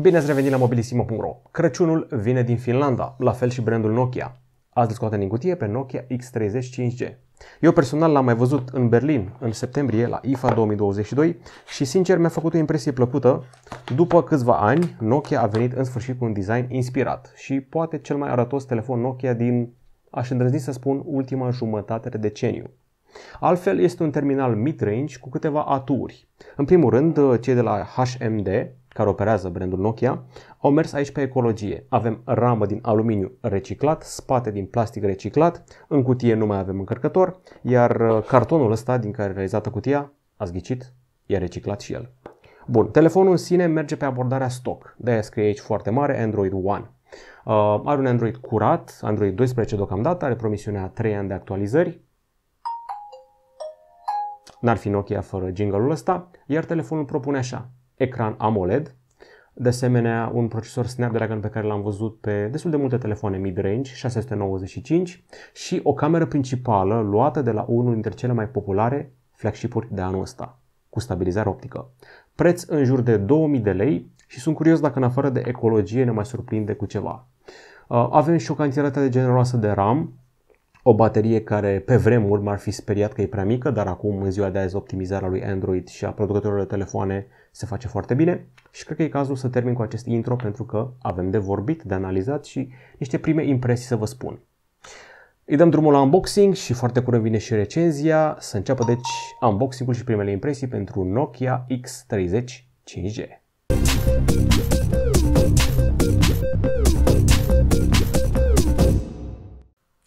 Bine ați revenit la mobilisimo.ro. Crăciunul vine din Finlanda, la fel și brandul Nokia. Azi îl scoate din cutie pe Nokia X35G. Eu personal l-am mai văzut în Berlin în septembrie la IFA 2022 și sincer mi-a făcut o impresie plăcută. După câțiva ani, Nokia a venit în sfârșit cu un design inspirat și poate cel mai arătos telefon Nokia din, aș îndrăzni să spun, ultima jumătate de deceniu. Altfel, este un terminal mid-range cu câteva aturi. În primul rând, cei de la HMD care operează brandul Nokia, au mers aici pe ecologie. Avem ramă din aluminiu reciclat, spate din plastic reciclat, în cutie nu mai avem încărcător, iar uh, cartonul ăsta din care e realizată cutia, ați ghicit, e reciclat și el. Bun, telefonul în sine merge pe abordarea stock, de-aia scrie aici foarte mare Android One. Uh, are un Android curat, Android 12 deocamdată, are promisiunea 3 ani de actualizări. N-ar fi Nokia fără jingle-ul ăsta, iar telefonul propune așa, ecran AMOLED, de asemenea un procesor Snapdragon pe care l-am văzut pe destul de multe telefoane mid-range, 695, și o cameră principală luată de la unul dintre cele mai populare flagship-uri de anul ăsta, cu stabilizare optică. Preț în jur de 2000 de lei și sunt curios dacă în afară de ecologie ne mai surprinde cu ceva. Uh, avem și o cantitate generoasă de RAM, o baterie care pe vremuri m-ar fi speriat că e prea mică, dar acum în ziua de azi optimizarea lui Android și a producătorilor de telefoane se face foarte bine și cred că e cazul să termin cu acest intro pentru că avem de vorbit, de analizat și niște prime impresii să vă spun. Îi dăm drumul la unboxing și foarte curând vine și recenzia. Să înceapă deci unboxing-ul și primele impresii pentru Nokia X30 5G.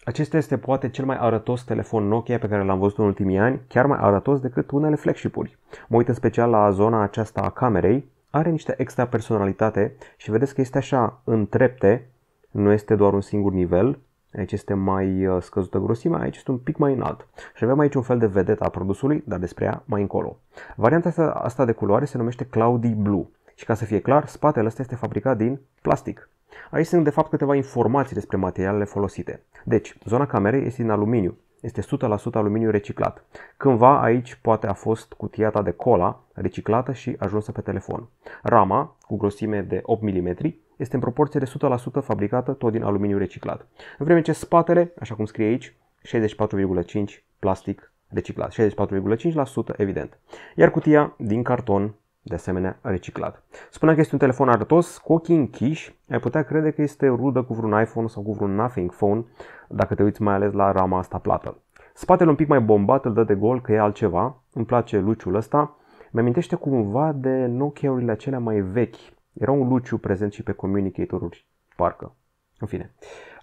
Acesta este poate cel mai arătos telefon Nokia pe care l-am văzut în ultimii ani, chiar mai arătos decât unele flagship-uri. Mă uit în special la zona aceasta a camerei, are niște extra personalitate și vedeți că este așa în trepte, nu este doar un singur nivel, aici este mai uh, scăzută grosimea, aici este un pic mai înalt. Și avem aici un fel de vedetă a produsului, dar despre ea mai încolo. Varianta asta de culoare se numește Cloudy Blue. Și ca să fie clar, spatele ăsta este fabricat din plastic. Aici sunt de fapt câteva informații despre materialele folosite. Deci, zona camerei este din aluminiu. Este 100% aluminiu reciclat. Cândva aici poate a fost cutia ta de cola reciclată și ajunsă pe telefon. Rama, cu grosime de 8 mm, este în proporție de 100% fabricată tot din aluminiu reciclat. În vreme ce spatele, așa cum scrie aici, 64,5 plastic reciclat, 64,5% evident. Iar cutia din carton de asemenea reciclat. Spunea că este un telefon arătos, cu ochii închiși, ai putea crede că este rudă cu vreun iPhone sau cu vreun Nothing Phone, dacă te uiți mai ales la rama asta plată. Spatele un pic mai bombat îl dă de gol că e altceva, îmi place luciul ăsta, mi-amintește cumva de Nokia-urile acelea mai vechi. Era un luciu prezent și pe communicatoruri, parcă. În fine,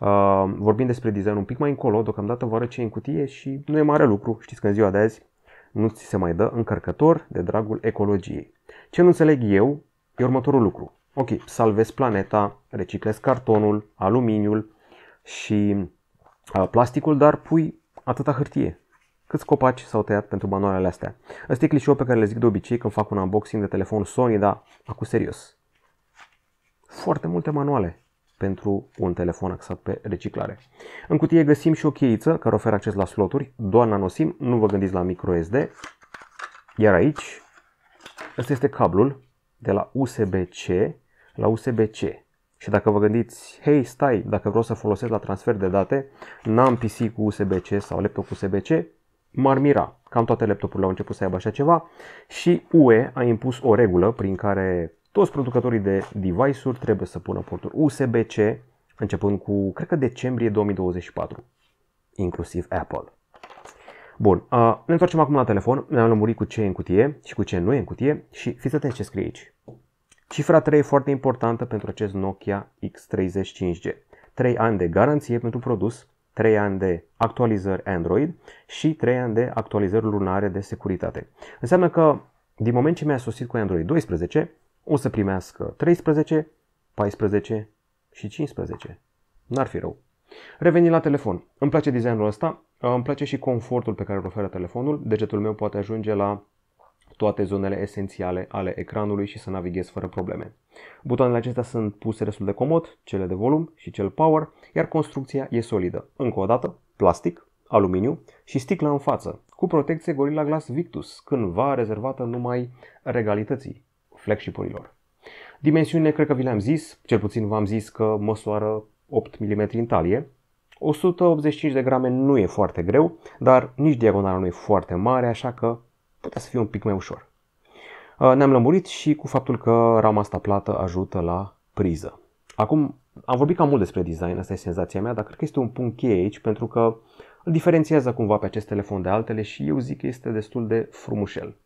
uh, vorbim despre design un pic mai încolo, deocamdată vă arăt ce e în cutie și nu e mare lucru, știți că în ziua de azi nu ți se mai dă încărcător de dragul ecologiei. Ce nu înțeleg eu e următorul lucru. Ok, salvez planeta, reciclez cartonul, aluminiul și uh, plasticul, dar pui atâta hârtie. Câți copaci s-au tăiat pentru manualele astea? Ăsta e clișeul pe care le zic de obicei când fac un unboxing de telefon Sony, dar acum serios. Foarte multe manuale pentru un telefon axat pe reciclare. În cutie găsim și o cheiță care oferă acces la sloturi, doar nanosim, nu vă gândiți la microSD. Iar aici Ăsta este cablul de la USB-C la USB-C. Și dacă vă gândiți, hei, stai, dacă vreau să folosesc la transfer de date, n-am PC cu USB-C sau laptop cu USB-C, m-ar mira. Cam toate laptopurile au început să aibă așa ceva și UE a impus o regulă prin care toți producătorii de device-uri trebuie să pună porturi USB-C începând cu, cred că, decembrie 2024, inclusiv Apple. Bun, uh, ne întoarcem acum la telefon, ne-am lămurit cu ce e în cutie și cu ce nu e în cutie și fiți atenți ce scrie aici. Cifra 3 e foarte importantă pentru acest Nokia X35G. 3 ani de garanție pentru produs, 3 ani de actualizări Android și 3 ani de actualizări lunare de securitate. Înseamnă că din moment ce mi-a sosit cu Android 12, o să primească 13, 14 și 15. N-ar fi rău. Revenind la telefon, îmi place designul ăsta, uh, îmi place și confortul pe care îl oferă telefonul. Degetul meu poate ajunge la toate zonele esențiale ale ecranului și să navighez fără probleme. Butoanele acestea sunt puse destul de comod, cele de volum și cel power, iar construcția e solidă. Încă o dată, plastic, aluminiu și sticlă în față, cu protecție Gorilla Glass Victus, cândva rezervată numai regalității flagship-urilor. Dimensiunile, cred că vi le-am zis, cel puțin v-am zis că măsoară 8 mm în talie. 185 de grame nu e foarte greu, dar nici diagonala nu e foarte mare, așa că putea să fie un pic mai ușor. Uh, ne-am lămurit și cu faptul că rama asta plată ajută la priză. Acum, am vorbit cam mult despre design, asta e senzația mea, dar cred că este un punct cheie aici pentru că îl diferențiază cumva pe acest telefon de altele și eu zic că este destul de frumușel.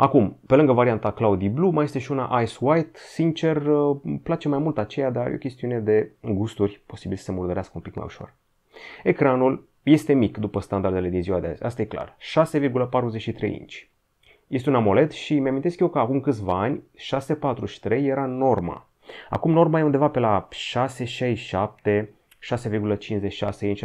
Acum, pe lângă varianta Cloudy Blue, mai este și una Ice White. Sincer, uh, îmi place mai mult aceea, dar e o chestiune de gusturi, posibil să se murdărească un pic mai ușor. Ecranul este mic după standardele din ziua de azi, asta e clar, 6,43 inci. Este un AMOLED și mi amintesc eu că acum câțiva ani 6,43 era norma. Acum norma e undeva pe la 6,67, 6,56 inch,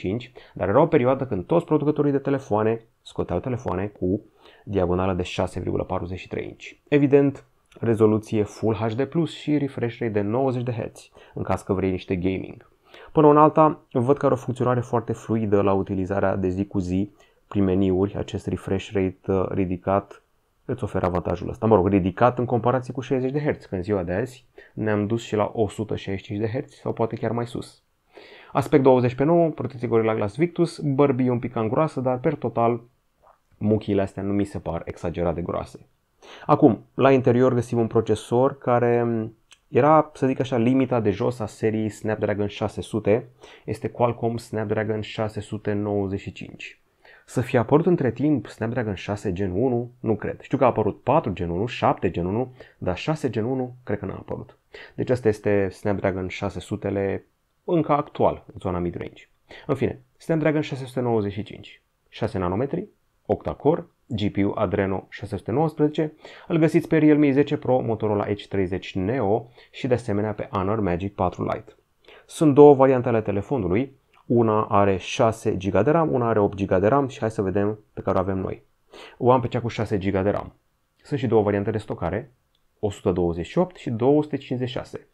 6,5 inch, dar era o perioadă când toți producătorii de telefoane scoteau telefoane cu diagonala de 6,43 inci. Evident, rezoluție Full HD Plus și refresh rate de 90 de Hz, în caz că vrei niște gaming. Până în alta, văd că are o funcționare foarte fluidă la utilizarea de zi cu zi prin meniuri, acest refresh rate uh, ridicat îți oferă avantajul ăsta. Mă rog, ridicat în comparație cu 60 de Hz, că în ziua de azi ne-am dus și la 165 de Hz sau poate chiar mai sus. Aspect 20 pe 9, protecție Gorilla Glass Victus, bărbie un pic angroasă, dar per total muchiile astea nu mi se par exagerat de groase. Acum, la interior găsim un procesor care mm, era, să zic așa, limita de jos a seriei Snapdragon 600, este Qualcomm Snapdragon 695. Să fie apărut între timp Snapdragon 6 Gen 1, nu cred. Știu că a apărut 4 Gen 1, 7 Gen 1, dar 6 Gen 1 cred că n-a apărut. Deci asta este Snapdragon 600-le încă actual, în zona mid-range. În fine, Snapdragon 695, 6 nanometri, octa-core, GPU Adreno 619, îl găsiți pe Realme 10 Pro, Motorola Edge 30 Neo și de asemenea pe Honor Magic 4 Lite. Sunt două variante ale telefonului, una are 6 GB de RAM, una are 8 GB de RAM și hai să vedem pe care o avem noi. O am pe cea cu 6 GB de RAM. Sunt și două variante de stocare, 128 și 256.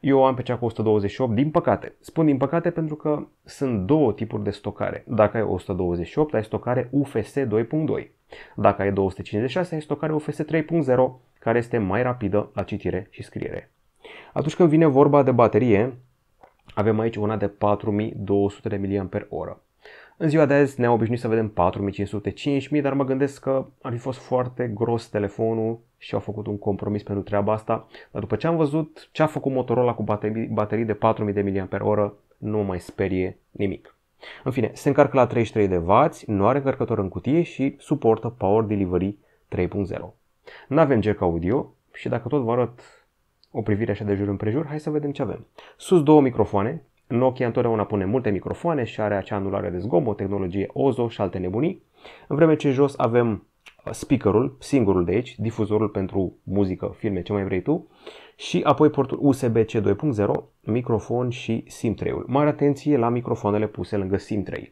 Eu am pe cea cu 128, din păcate. Spun din păcate pentru că sunt două tipuri de stocare. Dacă ai 128, ai stocare UFS 2.2. Dacă ai 256, ai stocare UFS 3.0, care este mai rapidă la citire și scriere. Atunci când vine vorba de baterie, avem aici una de 4200 mAh. În ziua de azi ne-am obișnuit să vedem 4500-5000, dar mă gândesc că ar fi fost foarte gros telefonul și au făcut un compromis pentru treaba asta, dar după ce am văzut ce a făcut Motorola cu baterii, baterii de 4000 de mAh, nu mai sperie nimic. În fine, se încarcă la 33W, nu are încărcător în cutie și suportă Power Delivery 3.0. Nu avem jack audio și dacă tot vă arăt o privire așa de jur împrejur, hai să vedem ce avem. Sus două microfoane, Nokia întotdeauna pune multe microfoane și are acea anulare de zgomot, tehnologie OZO și alte nebunii, în vreme ce jos avem speakerul, singurul de aici, difuzorul pentru muzică, filme, ce mai vrei tu, și apoi portul USB-C 2.0, microfon și SIM3-ul. Mare atenție la microfoanele puse lângă SIM3.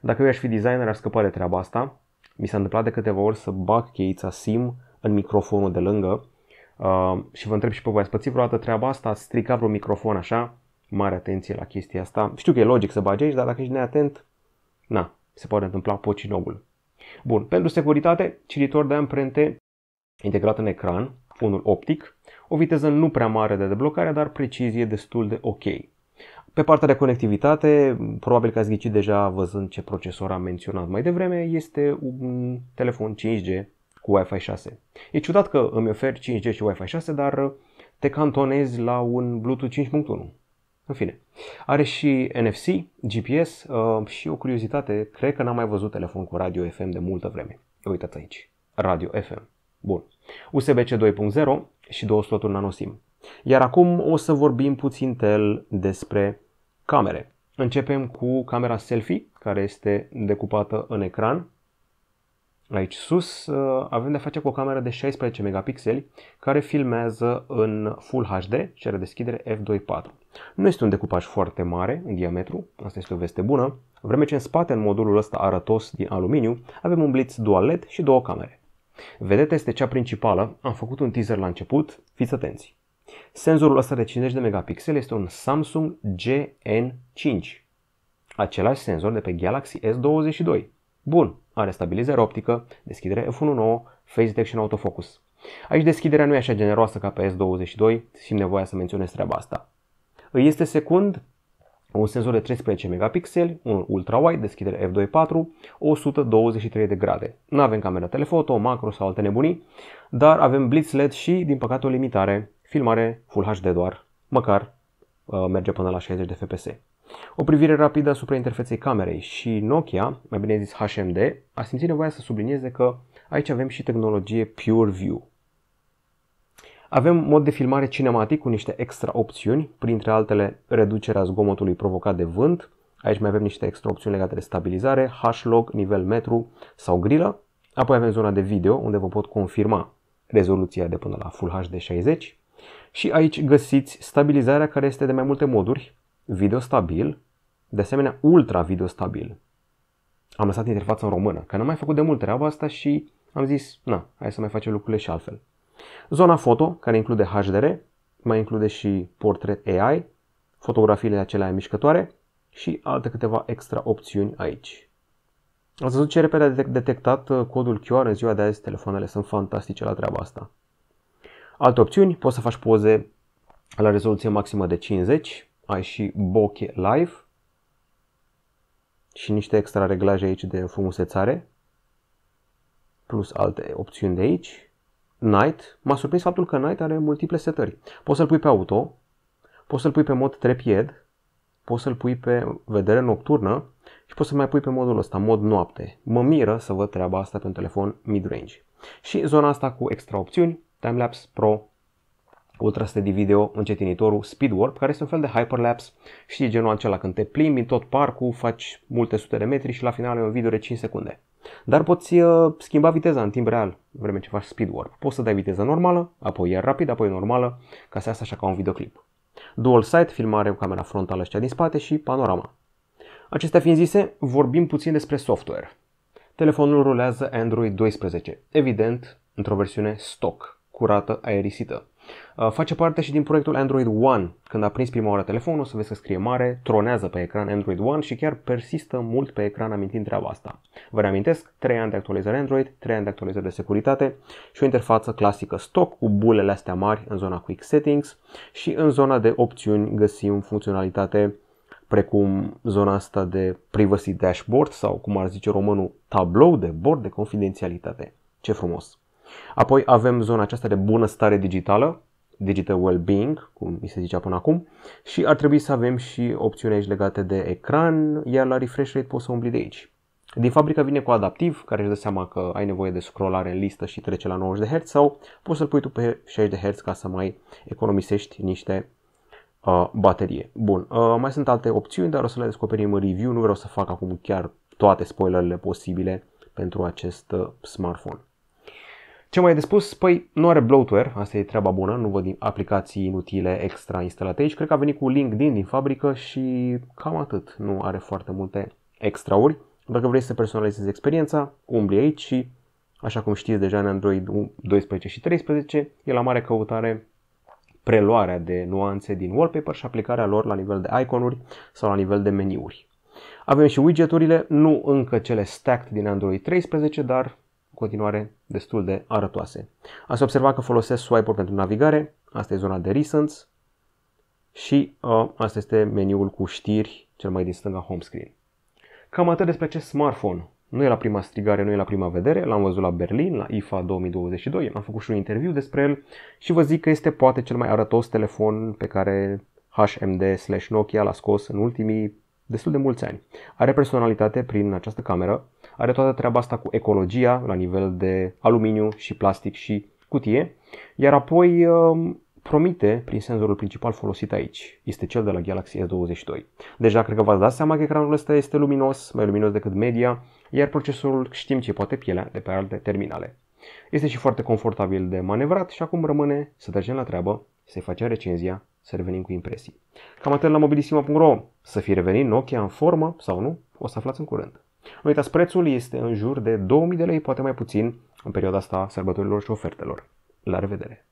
Dacă eu aș fi designer, ar scăpa de treaba asta. Mi s-a întâmplat de câteva ori să bag cheița SIM în microfonul de lângă uh, și vă întreb și pe voi, ați pățit vreodată treaba asta? Ați stricat vreun microfon așa? Mare atenție la chestia asta. Știu că e logic să bagi aici, dar dacă ești neatent, na, se poate întâmpla pocinogul. Bun, pentru securitate, cititor de amprente integrat în ecran, unul optic, o viteză nu prea mare de deblocare, dar precizie destul de ok. Pe partea de conectivitate, probabil că ați ghicit deja văzând ce procesor am menționat mai devreme, este un telefon 5G cu Wi-Fi 6. E ciudat că îmi oferi 5G și Wi-Fi 6, dar te cantonezi la un Bluetooth 5.1. În fine, are și NFC, GPS uh, și o curiozitate, cred că n-am mai văzut telefon cu radio FM de multă vreme. Uitați aici, radio FM. Bun. USB-C 2.0 și două sloturi nano SIM. Iar acum o să vorbim puțin tel despre camere. Începem cu camera selfie, care este decupată în ecran Aici sus uh, avem de-a face cu o cameră de 16 megapixeli care filmează în Full HD și are deschidere f2.4. Nu este un decupaj foarte mare în diametru, asta este o veste bună, vreme ce în spate, în modulul ăsta arătos din aluminiu, avem un blitz dual LED și două camere. Vedeta este cea principală, am făcut un teaser la început, fiți atenți. Senzorul ăsta de 50 de megapixeli este un Samsung GN5, același senzor de pe Galaxy S22. Bun, are stabilizare optică, deschidere F1.9, Face Detection Autofocus. Aici deschiderea nu e așa generoasă ca pe S22, simt nevoia să menționez treaba asta. Îi este secund un senzor de 13 megapixeli, un ultra-wide, deschidere f2.4, 123 de grade. Nu avem camera telefoto, macro sau alte nebunii, dar avem blitz LED și, din păcate, o limitare, filmare Full HD doar, măcar uh, merge până la 60 de fps. O privire rapidă asupra interfeței camerei și Nokia, mai bine zis HMD, a simțit nevoia să sublinieze că aici avem și tehnologie Pure View. Avem mod de filmare cinematic cu niște extra opțiuni, printre altele reducerea zgomotului provocat de vânt, aici mai avem niște extra opțiuni legate de stabilizare, log, nivel metru sau grilă, apoi avem zona de video unde vă pot confirma rezoluția de până la Full HD 60 și aici găsiți stabilizarea care este de mai multe moduri, video stabil, de asemenea ultra video stabil. Am lăsat interfața în română, că n-am mai făcut de mult treaba asta și am zis, na, hai să mai facem lucrurile și altfel. Zona foto, care include HDR, mai include și Portrait AI, fotografiile acelea mișcătoare și alte câteva extra opțiuni aici. Ați văzut ce repede a detectat uh, codul QR în ziua de azi, telefoanele sunt fantastice la treaba asta. Alte opțiuni, poți să faci poze la rezoluție maximă de 50, ai și bokeh live și niște extra reglaje aici de frumusețare, plus alte opțiuni de aici. Night, m-a surprins faptul că Night are multiple setări. Poți să-l pui pe auto, poți să-l pui pe mod trepied, poți să-l pui pe vedere nocturnă și poți să mai pui pe modul ăsta, mod noapte. Mă miră să văd treaba asta pe un telefon mid-range. Și zona asta cu extra opțiuni, Timelapse Pro Ultra Steady Video, încetinitorul, Speed Warp, care este un fel de hyperlapse, știi genul acela când te plimbi în tot parcul, faci multe sute de metri și la final e un video de 5 secunde. Dar poți uh, schimba viteza în timp real, în vreme ce faci speed warp. Poți să dai viteza normală, apoi iar rapid, apoi normală, ca să iasă așa ca un videoclip. Dual sight, filmare cu camera frontală și cea din spate și panorama. Acestea fiind zise, vorbim puțin despre software. Telefonul rulează Android 12, evident într-o versiune stock, curată, aerisită. Uh, face parte și din proiectul Android One. Când a prins prima oară telefonul, o să vezi că scrie mare, tronează pe ecran Android One și chiar persistă mult pe ecran amintind treaba asta. Vă reamintesc, 3 ani de actualizare Android, 3 ani de actualizare de securitate și o interfață clasică stock cu bulele astea mari în zona Quick Settings și în zona de opțiuni găsim funcționalitate precum zona asta de privacy dashboard sau cum ar zice românul tablou de bord de confidențialitate. Ce frumos! Apoi avem zona aceasta de bunăstare digitală, digital well-being, cum mi se zicea până acum, și ar trebui să avem și opțiuni aici legate de ecran, iar la refresh rate poți să umbli de aici. Din fabrică vine cu adaptiv, care își dă seama că ai nevoie de scrollare în listă și trece la 90 de Hz sau poți să-l pui tu pe 60 de Hz ca să mai economisești niște uh, baterie. Bun, uh, mai sunt alte opțiuni, dar o să le descoperim în review, nu vreau să fac acum chiar toate spoilerele posibile pentru acest uh, smartphone. Ce mai de spus? Păi nu are bloatware, asta e treaba bună, nu văd aplicații inutile extra instalate aici. Cred că a venit cu LinkedIn din fabrică și cam atât. Nu are foarte multe extrauri. Dacă vrei să personalizezi experiența, umbli aici și, așa cum știți deja în Android 12 și 13, e la mare căutare preluarea de nuanțe din wallpaper și aplicarea lor la nivel de iconuri sau la nivel de meniuri. Avem și widgeturile, nu încă cele stacked din Android 13, dar în continuare destul de arătoase. Ați observat că folosesc swipe uri pentru navigare, asta e zona de Recents și uh, asta este meniul cu știri, cel mai din stânga home screen. Cam atât despre acest smartphone. Nu e la prima strigare, nu e la prima vedere, l-am văzut la Berlin, la IFA 2022, am făcut și un interviu despre el și vă zic că este poate cel mai arătos telefon pe care HMD slash Nokia l-a scos în ultimii destul de mulți ani. Are personalitate prin această cameră, are toată treaba asta cu ecologia la nivel de aluminiu și plastic și cutie, iar apoi um, promite prin senzorul principal folosit aici. Este cel de la Galaxy S22. Deja cred că v-ați dat seama că ecranul ăsta este luminos, mai luminos decât media, iar procesorul știm ce poate pielea de pe alte terminale. Este și foarte confortabil de manevrat și acum rămâne să trecem la treabă, să-i facem recenzia, să revenim cu impresii. Cam atât la mobilisima.ro. Să fi revenit Nokia în formă sau nu, o să aflați în curând uitați, prețul este în jur de 2000 de lei, poate mai puțin, în perioada asta sărbătorilor și ofertelor. La revedere!